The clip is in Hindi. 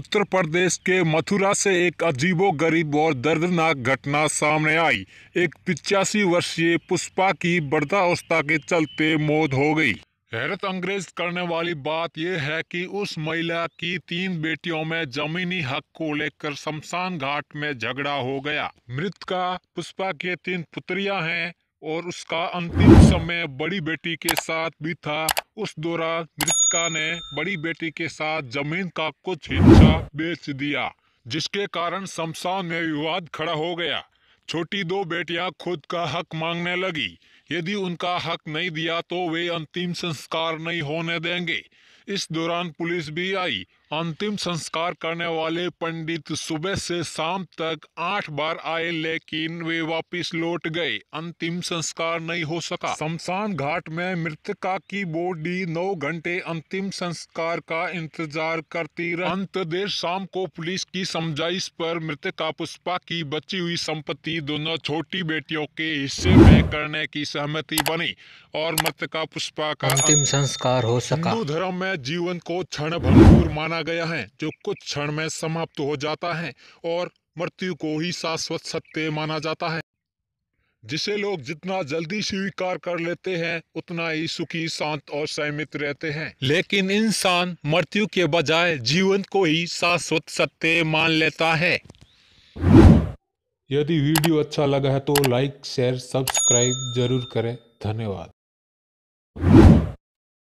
उत्तर प्रदेश के मथुरा से एक अजीबो गरीब और दर्दनाक घटना सामने आई एक पिचासी वर्षीय पुष्पा की वृद्धावस्था के चलते मौत हो गई हैरत अंग्रेज करने वाली बात यह है कि उस महिला की तीन बेटियों में जमीनी हक को लेकर शमशान घाट में झगड़ा हो गया मृत का पुष्पा के तीन पुत्रियां हैं और उसका अंतिम समय बड़ी बेटी के साथ भी था उस दौरान मृतका ने बड़ी बेटी के साथ जमीन का कुछ हिस्सा बेच दिया जिसके कारण शमशान में विवाद खड़ा हो गया छोटी दो बेटियां खुद का हक मांगने लगी यदि उनका हक नहीं दिया तो वे अंतिम संस्कार नहीं होने देंगे इस दौरान पुलिस भी आई अंतिम संस्कार करने वाले पंडित सुबह से शाम तक आठ बार आए लेकिन वे वापस लौट गए अंतिम संस्कार नहीं हो सका शमशान घाट में मृतका की बॉडी नौ घंटे अंतिम संस्कार का इंतजार करती रही अंत देर शाम को पुलिस की समझाइश पर मृतका पुष्पा की बची हुई संपत्ति दोनों छोटी बेटियों के हिस्से में करने की सहमति बनी और मृतका पुष्पा का अंतिम संस्कार हो सका हिंदू धर्म में नया जीवन को क्षण भरपूर माना गया है जो कुछ क्षण में समाप्त हो जाता है और मृत्यु को ही शाश्वत सत्य माना जाता है जिसे लोग जितना जल्दी स्वीकार कर लेते हैं उतना ही सुखी शांत और सहमित रहते हैं लेकिन इंसान मृत्यु के बजाय जीवन को ही शाश्वत सत्य मान लेता है यदि वीडियो अच्छा लगा है तो लाइक शेयर सब्सक्राइब जरूर करें धन्यवाद